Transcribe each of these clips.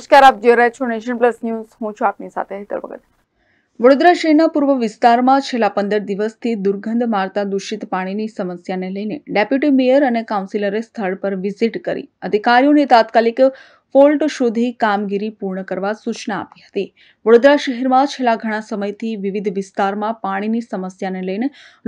નમસ્કાર આપ જોઈ રહ્યા છો નેશન પ્લસ ન્યૂઝ હું છું આપની સાથે હેતર ભગત વડોદરા શહેરના પૂર્વ વિસ્તારમાં છેલ્લા પંદર દિવસથી દુર્ગંધ મારતા દૂષિત પાણીની સમસ્યાને લઈને ડેપ્યુટી મેયર અને કાઉન્સિલરે સ્થળ પર વિઝિટ કરી અધિકારીઓને તાત્કાલિક ફોલ્ટ શોધી કામગીરી પૂર્ણ કરવા સૂચના આપી હતી વડોદરા શહેરમાં છેલ્લા ઘણા સમયથી વિવિધ વિસ્તારમાં પાણીની સમસ્યાને લઈને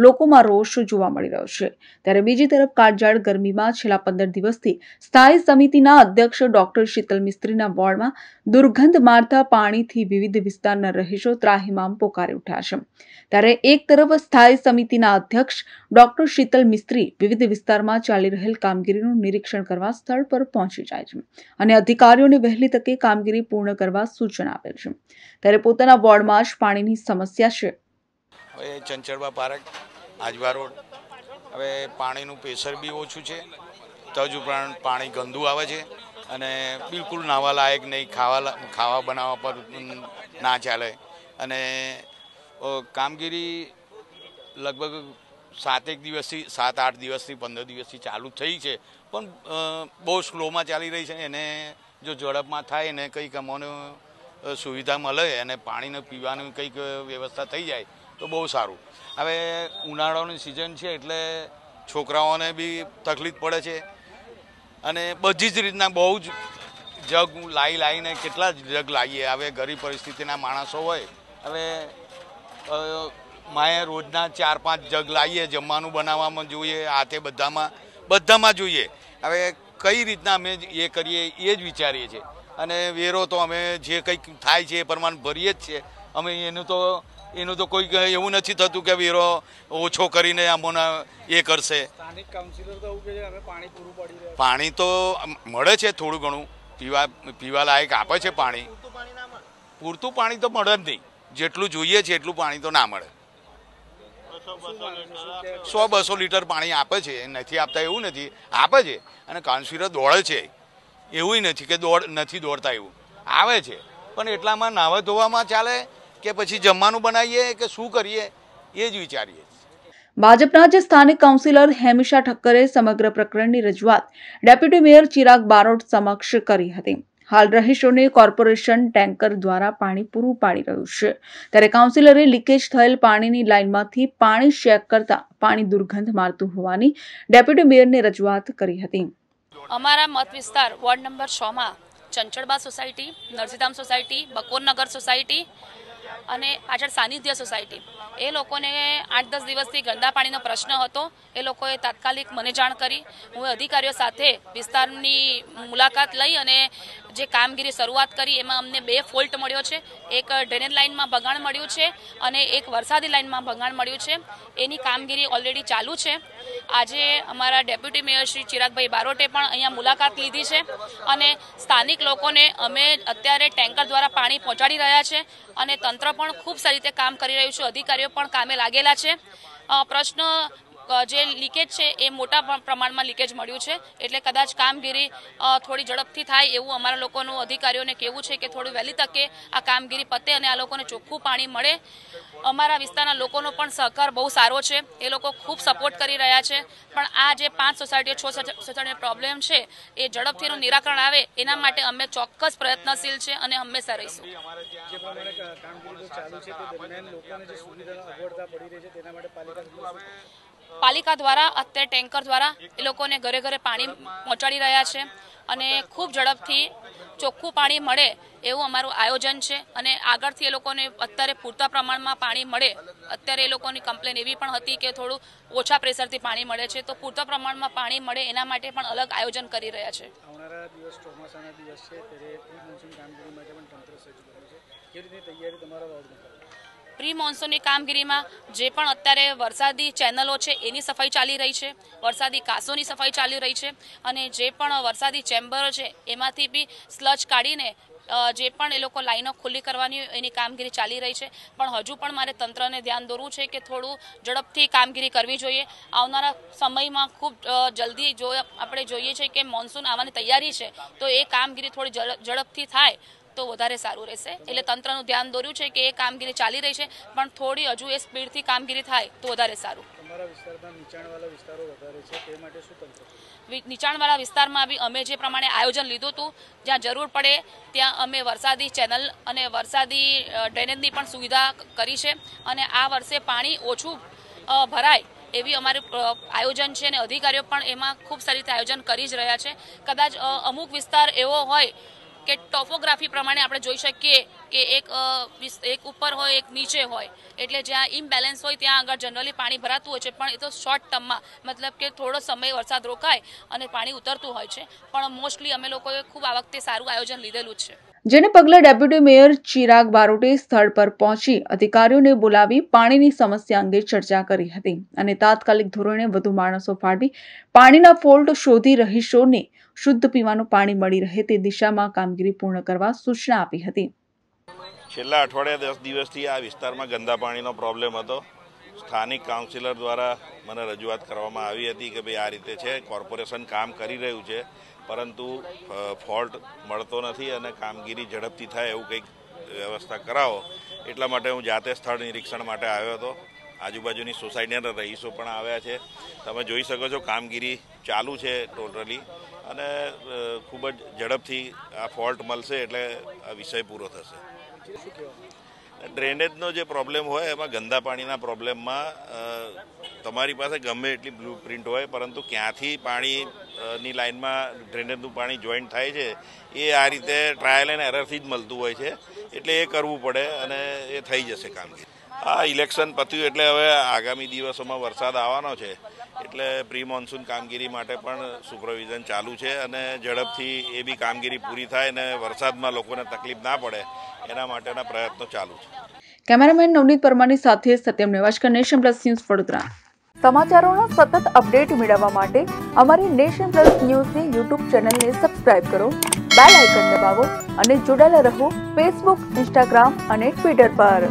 લોકોમાં રોષ જોવા મળી રહ્યો છે ત્યારે બીજી તરફ કાળઝાળ ગરમીમાં છેલ્લા પંદર દિવસથી સ્થાયી સમિતિના અધ્યક્ષ ડોક્ટર શીતલ મિસ્ત્રીના વોર્ડમાં દુર્ગંધ મારતા પાણીથી વિવિધ વિસ્તારના રહીશો ત્રાહિમામ પોકારી ઉઠ્યા છે ત્યારે એક તરફ સ્થાયી સમિતિના અધ્યક્ષ ડોક્ટર શીતલ મિસ્ત્રી વિવિધ વિસ્તારમાં ચાલી રહેલ કામગીરીનું નિરીક્ષણ કરવા સ્થળ પર પહોંચી જાય છે અને અધિકારીઓને વહેલી તકે કામગીરી પૂર્ણ કરવા સૂચના આપેલ છે ત્યારે પોતાના વોર્ડમાં જ પાણીની સમસ્યા છે હવે ચંચળબા પાર્ક આજવા રોડ હવે પાણીનું પ્રેશર બી ઓછું છે તજ ઉપરાંત પાણી ગંદુ આવે છે અને બિલકુલ નાવા લાયક નહીં ખાવા ખાવા બનાવવા પર ના ચાલે અને કામગીરી લગભગ સાત એક દિવસથી સાત આઠ દિવસથી પંદર દિવસથી ચાલુ થઈ છે પણ બહુ સ્લોમાં ચાલી રહી છે એને જો ઝડપમાં થાય એને કંઈક અમોને સુવિધા મળે અને પાણીને પીવાની કંઈક વ્યવસ્થા થઈ જાય તો બહુ સારું હવે ઉનાળાની સિઝન છે એટલે છોકરાઓને બી તકલીફ પડે છે અને બધી જ રીતના બહુ જ જગ લાવી લાવીને કેટલા જ જગ લાવીએ હવે ગરીબ પરિસ્થિતિના માણસો હોય હવે માએ રોજના ચાર પાંચ જગ લાવીએ જમવાનું બનાવવામાં જોઈએ આ તે બધામાં બધામાં જોઈએ હવે કઈ રીતના અમે એ કરીએ એ જ વિચારીએ છીએ અને વેરો તો અમે જે કંઈક થાય છે એ પ્રમાણે ભરીએ જ છીએ અમે એનું તો એનું તો કોઈ એવું નથી થતું કે વેરો ઓછો કરીને અમોને એ કરશે પાણી તો મળે છે થોડું ઘણું પીવા પીવા લાયક આપે છે પાણી પૂરતું પાણી તો મળે જ નહીં જેટલું જોઈએ છે એટલું પાણી તો ના મળે સો બસો લીટર પાણી આપે છે નથી આપતા એવું નથી આપે છે અને કાંસીરો દોડે છે એવું નથી કે દોડ નથી દોડતા એવું આવે છે પણ એટલામાં નાવા ધોવામાં ચાલે કે પછી જમવાનું બનાવીએ કે શું કરીએ એ જ વિચારીએ ભાજપના જે સ્થાનિક કાઉન્સિલર હેમિશા ઠક્કરે સમગ્ર પ્રકરણની રજૂઆત ડેપ્યુટી મેયર ચિરાગ બારોટ સમક્ષ કરી હતી હાલ રહીશોને કોર્પોરેશન ટેન્કર દ્વારા પાણી પૂરું પાડી રહ્યું છે ત્યારે કાઉન્સિલરે લીકેજ થયેલ પાણીની લાઇનમાંથી પાણી ચેક કરતા પાણી દુર્ગંધ મારતું હોવાની ડેપ્યુટી મેયરને રજૂઆત કરી હતી અમારા મત વિસ્તાર વોર્ડ નંબર છમાં Chanchalba society Narsinhdham society Bakornagar society અને પાછળ સાનિધ્ય સોસાયટી એ લોકોને આઠ દસ દિવસથી ગંદા પાણીનો પ્રશ્ન હતો એ લોકોએ તાત્કાલિક મને જાણ કરી હું અધિકારીઓ સાથે વિસ્તારની મુલાકાત લઈ અને જે કામગીરી શરૂઆત કરી એમાં અમને બે ફોલ્ટ મળ્યો છે એક ડ્રેનેજ લાઇનમાં બગાણ મળ્યું છે અને એક વરસાદી લાઇનમાં બગાણ મળ્યું છે એની કામગીરી ઓલરેડી ચાલુ છે આજે અમારા ડેપ્યુટી મેયર શ્રી ચિરાગભાઈ બારોટે પણ અહીંયા મુલાકાત લીધી છે અને સ્થાનિક લોકોને અમે અત્યારે ટેન્કર દ્વારા પાણી પહોંચાડી રહ્યા છે અને તંત્ર તંત્ર પણ ખૂબ સારી રીતે કામ કરી રહ્યું છે અધિકારીઓ પણ કામે લાગેલા છે પ્રશ્ન જે લીકેજ છે એ મોટા પ્રમાણમાં લીકેજ મળ્યું છે એટલે કદાચ કામગીરી થોડી ઝડપથી થાય એવું અમારા લોકોનું અધિકારીઓને કહેવું છે કે થોડું વહેલી તકે આ કામગીરી પતે અને આ લોકોને ચોખ્ખું પાણી મળે અમારા વિસ્તારના લોકોનો પણ સહકાર બહુ સારો છે એ લોકો ખૂબ સપોર્ટ કરી રહ્યા છે પણ આ જે પાંચ સોસાયટીઓ છ સોસાયટીનો પ્રોબ્લેમ છે એ ઝડપથીનું નિરાકરણ આવે એના માટે અમે ચોક્કસ પ્રયત્નશીલ છે અને હંમેશા રહીશું પાલિકા દ્વારા અત્યારે ટેન્કર દ્વારા એ લોકોને ઘરે ઘરે પાણી પહોંચાડી રહ્યા છે અને ખૂબ ઝડપથી ચોખ્ખું પાણી મળે એવું અમારું આયોજન છે અને આગળથી એ લોકોને અત્યારે પૂરતા પ્રમાણમાં પાણી મળે અત્યારે એ લોકોની કમ્પ્લેન એવી પણ હતી કે થોડું ઓછા પ્રેશરથી પાણી મળે છે તો પૂરતા પ્રમાણમાં પાણી મળે એના માટે પણ અલગ આયોજન કરી રહ્યા છે તૈયારી તમારા પ્રી મોન્સૂનની કામગીરીમાં જે પણ અત્યારે વરસાદી ચેનલો છે એની સફાઈ ચાલી રહી છે વરસાદી કાસોની સફાઈ ચાલી રહી છે અને જે પણ વરસાદી ચેમ્બરો છે એમાંથી બી સ્લચ કાઢીને જે પણ એ લોકો લાઈનો ખુલ્લી કરવાની એની કામગીરી ચાલી રહી છે પણ હજુ પણ મારે તંત્રને ધ્યાન દોરવું છે કે થોડું ઝડપથી કામગીરી કરવી જોઈએ આવનારા સમયમાં ખૂબ જલ્દી જો આપણે જોઈએ છીએ કે મોન્સૂન આવવાની તૈયારી છે તો એ કામગીરી થોડી ઝડપથી થાય તો વધારે સારું રહેશે એટલે તંત્રનું ધ્યાન દોર્યું છે કે એ કામગીરી ચાલી રહી છે પણ થોડી હજુ એ સ્પીડથી કામગીરી થાય તો વધારે સારું નીચાણવાળા વિસ્તારમાં બી અમે જે પ્રમાણે આયોજન લીધું હતું જ્યાં જરૂર પડે ત્યાં અમે વરસાદી ચેનલ અને વરસાદી ડ્રેનેજની પણ સુવિધા કરી છે અને આ વર્ષે પાણી ઓછું ભરાય એવી અમારું આયોજન છે અને અધિકારીઓ પણ એમાં ખૂબ સારી રીતે આયોજન કરી જ રહ્યા છે કદાચ અમુક વિસ્તાર એવો હોય કે ટોપોગ્રાફી પ્રમાણે આપણે જોઈ શકીએ કે એક એક ઉપર હોય એક નીચે હોય એટલે જ્યાં ઇમ્બેલેન્સ હોય ત્યાં આગળ જનરલી પાણી ભરાતું હોય છે પણ એ તો શોર્ટ ટર્મમાં મતલબ કે થોડો સમય વરસાદ રોકાય અને પાણી ઉતરતું હોય છે પણ મોસ્ટલી અમે લોકોએ ખૂબ આ વખતે સારું આયોજન લીધેલું છે જેને પગલે ડેપ્યુટી મેયર ચિરાગ બારોટે સ્થળ પર પહોંચી અધિકારીઓને બોલાવી પાણીની સમસ્યા અંગે ચર્ચા કરી હતી અને તાત્કાલિક ધોરણે વધુ માણસો ફાળવી પાણીના ફોલ્ટ શોધી રહીશોને શુદ્ધ પીવાનું પાણી મળી રહે તે દિશામાં કામગીરી પૂર્ણ કરવા સૂચના આપી હતી છેલ્લા અઠવાડિયા દસ દિવસથી આ વિસ્તારમાં ગંદા પાણીનો પ્રોબ્લેમ હતો સ્થાનિક કાઉન્સિલર દ્વારા મને રજૂઆત કરવામાં આવી હતી કે ભાઈ આ રીતે છે કોર્પોરેશન કામ કરી રહ્યું છે પરંતુ ફોલ્ટ મળતો નથી અને કામગીરી ઝડપથી થાય એવું કંઈક વ્યવસ્થા કરાવો એટલા માટે હું જાતે સ્થળ નિરીક્ષણ માટે આવ્યો હતો આજુબાજુની સોસાયટીના રહીશો પણ આવ્યા છે તમે જોઈ શકો છો કામગીરી ચાલુ છે ટોટલી અને ખૂબ જ ઝડપથી આ ફોલ્ટ મળશે એટલે આ વિષય પૂરો થશે ડ્રેનેજનો જે પ્રોબ્લેમ હોય એમાં ગંદા પાણીના પ્રોબ્લેમમાં તમારી પાસે ગમે એટલી બ્લુ પ્રિન્ટ હોય પરંતુ ક્યાંથી પાણી ની લાઇનમાં ડ્રેનેજનું પાણી જોઈન્ટ થાય છે એ આ રીતે ટ્રાયલ એન્ડ એરરથી જ મળતું હોય છે એટલે એ કરવું પડે અને એ થઈ જશે કામગીરી આ ઇલેક્શન પત્યું એટલે હવે આગામી દિવસોમાં વરસાદ આવવાનો છે એટલે પ્રી મોન્સૂન કામગીરી માટે પણ સુપરવિઝન ચાલુ છે અને ઝડપથી એ બી કામગીરી પૂરી થાય અને વરસાદમાં લોકોને તકલીફ ના પડે એના માટેના પ્રયત્નો ચાલુ છે કેમેરામેન નવનીત પરમારની સાથે Satyam Nevashkar nation plus news Vadodara સમાચારોનો સતત અપડેટ મેળવવા માટે અમારી નેશન પ્લસ ન્યૂઝની યુટ્યુબ ચેનલને સબસ્ક્રાઇબ કરો બેલ આઇકન દબાવો અને જોડાયેલા રહો ફેસબુક ઇન્સ્ટાગ્રામ અને ટ્વિટર પર